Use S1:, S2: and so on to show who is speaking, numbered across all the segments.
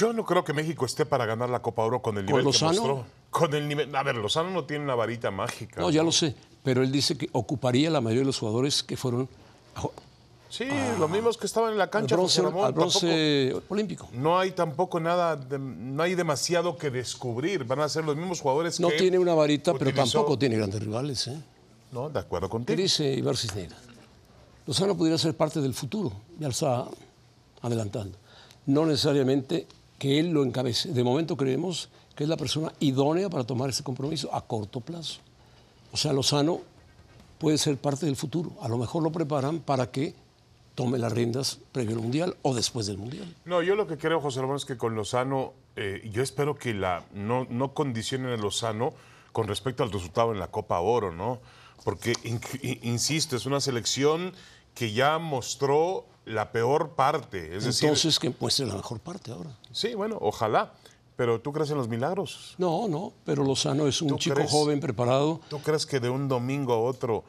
S1: Yo no creo que México esté para ganar la Copa Oro con el nivel ¿Con que mostró.
S2: Con el nivel, a ver, Lozano no tiene una varita mágica. No,
S1: ya lo sé, pero él dice que ocuparía la mayoría de los jugadores que fueron
S2: Sí, ah. los mismos que estaban en la cancha. Al bronce, olímpico. No hay tampoco nada, no hay demasiado que descubrir. Van a ser los mismos jugadores que. No tiene una varita, pero tampoco
S1: tiene grandes rivales. ¿eh? No, de acuerdo contigo. ¿Qué dice Ibar Cisneros? Lozano pudiera ser parte del futuro, ya lo está adelantando. No necesariamente que él lo encabece. De momento creemos que es la persona idónea para tomar ese compromiso a corto plazo. O sea, Lozano puede ser parte del futuro. A lo mejor lo preparan para que tome las riendas previo al Mundial o después del Mundial.
S2: No, yo lo que creo, José Ramón, es que con Lozano, eh, yo espero que la, no, condicionen a Lozano con respecto al resultado en la Copa Oro, ¿no? Porque, insisto, es una selección que ya mostró la peor parte. Es Entonces
S1: decir... que muestre la mejor parte ahora.
S2: Sí, bueno, ojalá. Pero tú crees en los milagros. No, no,
S1: pero Lozano es un chico joven
S2: preparado. ¿Tú crees que de un domingo a otro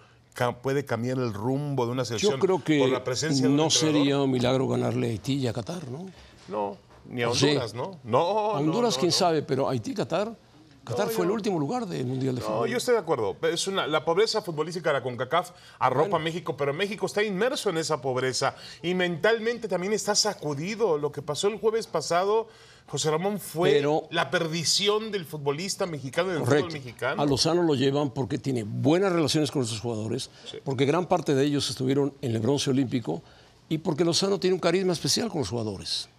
S2: puede cambiar el rumbo de una selección? Yo creo que por la presencia no sería un milagro ganarle a Haití y a Qatar, ¿no? No, ni a Honduras, ¿no?
S1: No, Honduras quién sabe, pero Haití y Qatar Qatar fue el último lugar del Mundial de Fútbol. yo
S2: estoy de acuerdo. Es una, la pobreza futbolística de la CONCACAF arropa a México, pero México está inmerso en esa pobreza y mentalmente también está sacudido. Lo que pasó el jueves pasado, José Ramón, fue la perdición del futbolista mexicano del fútbol mexicano. A Lozano
S1: lo llevan porque tiene buenas relaciones con sus jugadores, porque gran parte de ellos estuvieron en el bronce olímpico y porque Lozano tiene un carisma especial con los jugadores.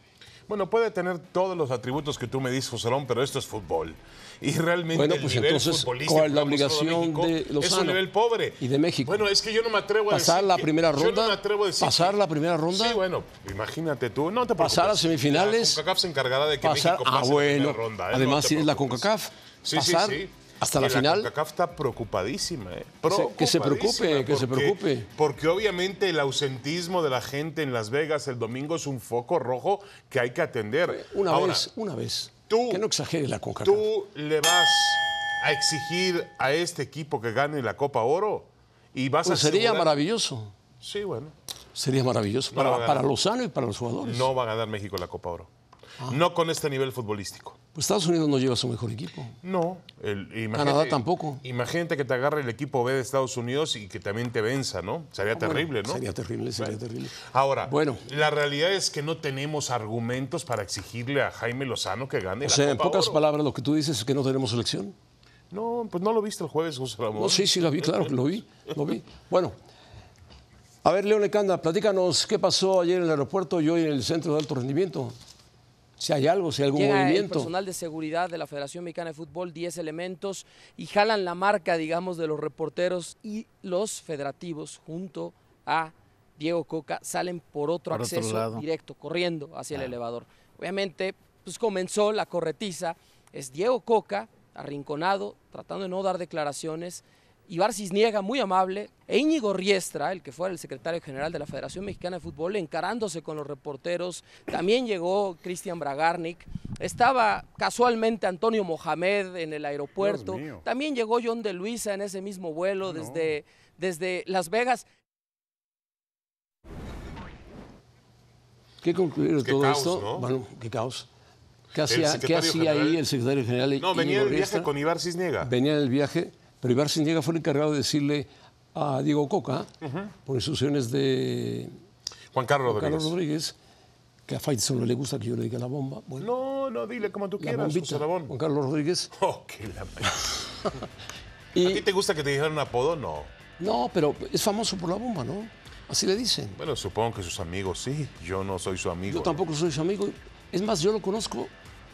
S2: Bueno, puede tener todos los atributos que tú me dices, Josalón, pero esto es fútbol. Y realmente el pues nivel la obligación de, México, es un nivel pobre. Y de México. Bueno, es que yo no me atrevo a pasar la primera ronda. atrevo a pasar la primera ronda. Sí, bueno, imagínate tú, no te Pasar a semifinales. se encargará de pasar, ah, ronda. ¿eh? Además, si es la CONCACAF. Sí, pasar sí, sí hasta la, final. La CONCACAF está preocupadísima, ¿eh? que se preocupe, que se preocupe. Porque obviamente el ausentismo de la gente en Las Vegas el domingo es un foco rojo que hay que atender. Una vez, una vez.
S1: Tú, que no exagere la CONCACAF.
S2: Tú le vas a exigir a este equipo que gane la Copa Oro y vas a pues sería maravilloso. Sí, bueno.
S1: Sería maravilloso para, los Lozano y para los jugadores. No
S2: va a ganar México la Copa Oro. Ah. No con este nivel futbolístico.
S1: Pues Estados Unidos no lleva su mejor equipo. No. Canadá tampoco.
S2: Imagínate que te agarre el equipo B de Estados Unidos y que también te venza, ¿no? Sería terrible, ¿no? Sería terrible, sería terrible. Ahora, bueno. la realidad es que no tenemos argumentos para exigirle a Jaime Lozano que gane. O sea, en pocas
S1: palabras, lo que tú dices es que no tenemos selección.
S2: No, pues no lo viste el jueves, José Ramón. No, sí, sí, lo vi, claro lo vi, lo vi.
S1: Bueno, a ver, León Lecanda, platícanos qué pasó ayer en el aeropuerto y hoy en el centro de alto rendimiento si hay algo, si hay algún movimiento. El personal de seguridad de la Federación Mexicana de Fútbol, 10 elementos, y jalan la marca, digamos, de los reporteros y los federativos junto a Diego Coca salen por otro acceso directo, corriendo hacia el elevador. Obviamente, pues comenzó la corretiza, es Diego Coca, arrinconado, tratando de no dar declaraciones. Ibar Cisniega, muy amable, e Íñigo Riestra, el que fue el secretario general de la Federación Mexicana de Fútbol, encarándose con los reporteros. También llegó Cristian Bragarnik. Estaba casualmente Antonio Mohamed en el aeropuerto. También llegó John de Luisa en ese mismo vuelo desde, desde Las Vegas. ¿Qué concluir todo esto? Bueno, qué caos. ¿Qué hacía, ahí el secretario general? No, venía en el viaje con Ibar Cisniega. Venía en el viaje pero Ibar llega fue el encargado de decirle a Diego Coca, por instrucciones de Juan Carlos, Rodríguez. que a Faitson no le gusta que yo le diga la bomba.
S2: no, no, dile como tú quieras, Juan Carlos Rodríguez. Oh, y... ¿A ti te gusta que te dijeran un apodo? No. No, pero es famoso por la bomba, ¿no? Así le dicen. Bueno, supongo que sus amigos sí. Yo no soy su amigo. Yo
S1: tampoco soy su amigo. Es más, yo lo conozco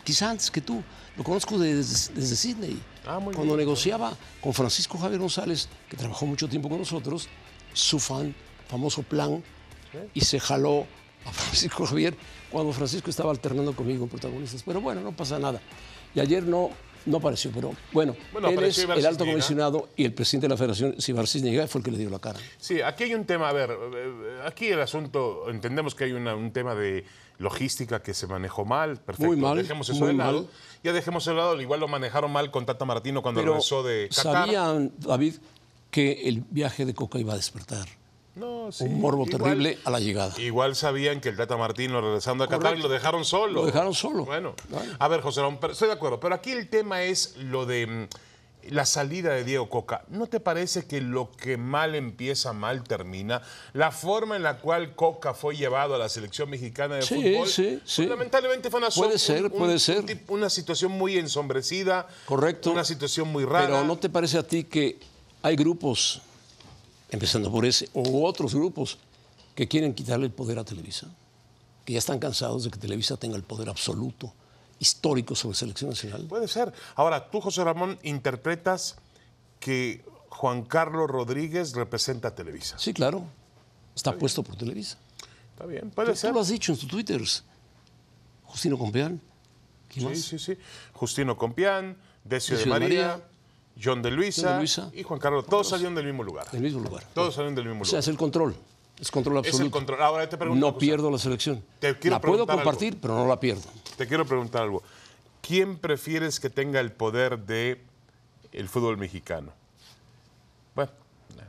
S1: Quizás antes que tú. Lo conozco desde, desde Sydney. Ah, cuando negociaba con Francisco Javier González, que trabajó mucho tiempo con nosotros, su fan, famoso plan, y se jaló a Francisco Javier cuando Francisco estaba alternando conmigo en protagonistas. Pero bueno, no pasa nada. Y ayer no no apareció, pero bueno, él es el alto comisionado y el presidente de la federación, si sibar Cisnegas, fue el que le dio la cara.
S2: Sí, aquí hay un tema, a ver, eh, aquí el asunto, entendemos que hay un tema de logística que se manejó mal, perfecto. dejemos eso de lado. Ya dejemos eso de lado, igual lo manejaron mal con Tata Martino cuando regresó de Qatar.
S1: sabían, David, que el viaje de Coca iba a despertar. Un morbo terrible
S2: a la llegada. Igual sabían que el Tata Martín lo regresando a y lo dejaron solo. Lo dejaron solo. Bueno, a ver, José Ramón, estoy de acuerdo, pero aquí el tema es lo de mm, la salida de Diego Coca, ¿no te parece que lo que mal empieza, mal termina? La forma en la cual Coca fue llevado a la selección mexicana de fútbol, sí, sí. lamentablemente fue una, puede ser, puede ser. una situación muy ensombrecida, Correcto. una situación muy rara. Pero ¿no te parece
S1: a ti que hay grupos empezando por ese, u otros grupos que quieren quitarle el poder a Televisa, que ya están cansados de que Televisa tenga el poder absoluto, histórico sobre selección nacional.
S2: Puede ser. Ahora, tú, José Ramón, interpretas que Juan Carlos Rodríguez representa a Televisa. Sí, claro. Está, puesto por Televisa. Está bien, puede ser. Tú lo has dicho en tus twitters. Justino Compián sí, sí, sí. Justino Compián Decio, De María John de, Luisa, y Juan Carlos. Todos salieron del mismo lugar. Del mismo lugar. Todos salieron del mismo lugar. O sea, es el control. Es control
S1: absoluto. Es el control.
S2: Ahora te pregunto. No pierdo la selección. la puedo compartir, pero no la pierdo. Te quiero preguntar algo. ¿Quién prefieres que tenga el poder de fútbol mexicano?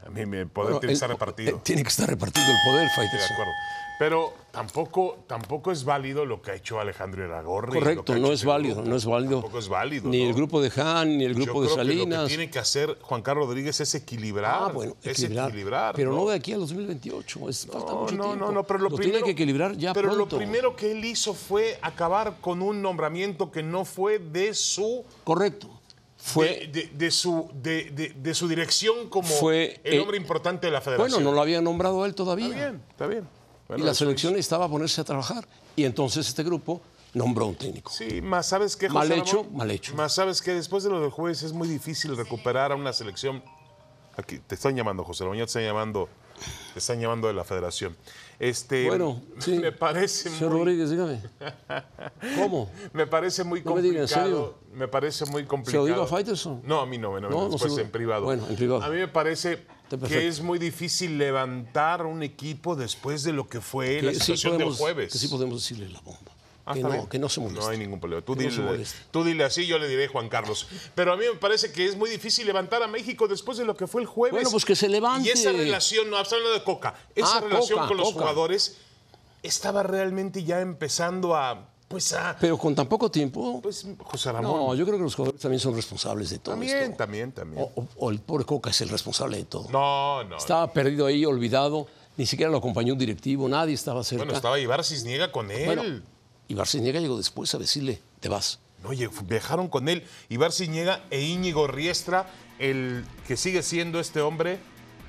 S2: A mí el poder tiene que estar repartido. Eh, tiene que estar repartido el poder, Faitelson. de acuerdo. Pero tampoco, tampoco es válido lo que ha hecho Alejandro Iragorri.
S1: Correcto, no es válido, no es válido. Tampoco es válido. Ni el grupo de Han, ni el grupo de creo Salinas. Que lo que tiene
S2: que hacer Juan Carlos Rodríguez es equilibrar. Ah, equilibrar. pero ¿no? de aquí al 2028. falta mucho tiempo. No, pero lo, tiene que equilibrar ya Pero lo primero que él hizo fue acabar con un nombramiento que no fue de su. Correcto fue de, su, de, de, su dirección como fue, el eh, hombre importante de la federación. Bueno, no lo había
S1: nombrado él todavía. Está bien, está bien. y la selección estaba a ponerse a trabajar. Y entonces este grupo nombró un técnico.
S2: Sí, más sabes que... José mal hecho, mal hecho. Más sabes que después de lo del jueves es muy difícil recuperar a una selección... Aquí te están llamando, José Ramón, te están llamando te están llamando de la federación. Este, bueno, me parece Señor Rodríguez, dígame. ¿Cómo? me parece muy complicado. Me, ¿en serio? me parece muy complicado. ¿Se lo digo a Fighterson? No, a mí no, no, después en privado. Bueno, en privado. A mí me parece que es muy difícil levantar un equipo después de lo que fue la situación sí jueves. Que sí podemos decirle la bomba. Ah, que, no, que, no, se moleste. No hay ningún problema. Tú dile, así, yo le diré Juan Carlos. Pero a mí me parece que es muy difícil levantar a México después de lo que fue el jueves. Bueno, pues que se levante. Y esa relación, no, hablando de Coca, esa ah, relación con los jugadores estaba realmente ya empezando a pues a Pero con tan
S1: poco tiempo.
S2: Pues José Ramón. No,
S1: yo creo que los jugadores también son responsables de todo. También,
S2: también, también. O,
S1: o, el pobre Coca es el responsable de todo. No, no. Estaba perdido ahí, olvidado. Ni siquiera lo acompañó un directivo, nadie estaba cerca. Bueno, estaba
S2: Ibarra Cisniega con él
S1: y Barciniega llegó después a decirle,
S2: te vas. No, viajaron con él Ibar Ciñega e Íñigo Riestra, el que sigue siendo este hombre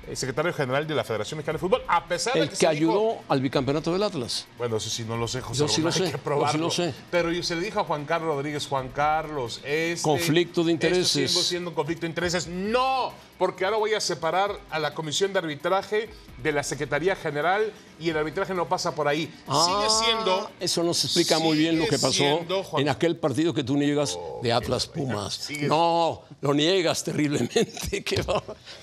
S2: el eh, secretario general de la Federación Mexicana de Fútbol, a pesar de que, que
S1: ayudó al bicampeonato del Atlas. Bueno, eso sí no lo sé, José. Yo lo sé, que
S2: Pero se le dijo a Juan Carlos Rodríguez, Juan Carlos, es este conflicto de intereses. sigue siendo un conflicto de intereses. No, porque ahora voy a separar a la Comisión de Arbitraje de la Secretaría General y el arbitraje no pasa por ahí. sigue ah, siendo.
S1: Eso nos explica muy bien lo que pasó en aquel partido que tú niegas de Atlas Pumas. No, lo niegas terriblemente. Que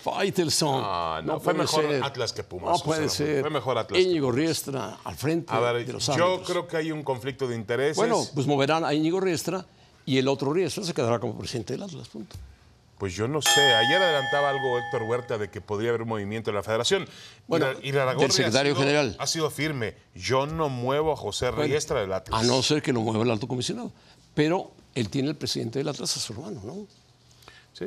S1: Faitelson. Ah, no, no, fue mejor Atlas
S2: que Pumas. No puede ser. Fue mejor Atlas.
S1: Íñigo Riestra al frente a ver, Yo creo
S2: que hay un conflicto de intereses. Bueno,
S1: pues moverán a Íñigo Riestra y el otro Riestra se quedará como presidente del Atlas.
S2: Punto. Pues yo no sé. Ayer adelantaba algo Héctor Huerta de que podría haber un movimiento en la federación. Bueno, y, la, secretario ha sido, general. Ha sido firme. Yo no muevo a José Riestra de del Atlas. A no
S1: ser que no mueva el alto comisionado. Pero él tiene el presidente del Atlas a su hermano, ¿no?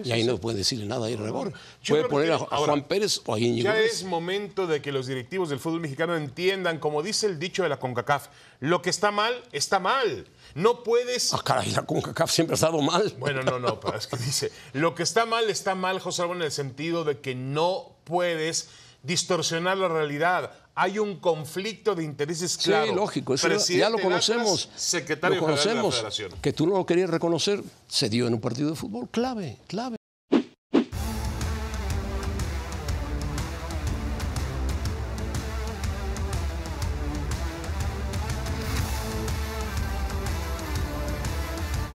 S1: y ahí no puede decirle nada a Rebor. Puede poner a, Juan Pérez o a Ya es
S2: momento de que los directivos del fútbol mexicano entiendan, como dice el dicho de la CONCACAF, lo que está mal, está mal. No puedes. Ah, caray, la CONCACAF siempre ha estado mal. Bueno, no, no, pero es que dice. Lo que está mal, está mal, José Álvaro, en el sentido de que no puedes distorsionar la realidad hay un conflicto de intereses claro. Sí, lógico, ya lo conocemos. secretario de la
S1: que tú no lo querías reconocer, se dio en un partido de fútbol clave, clave.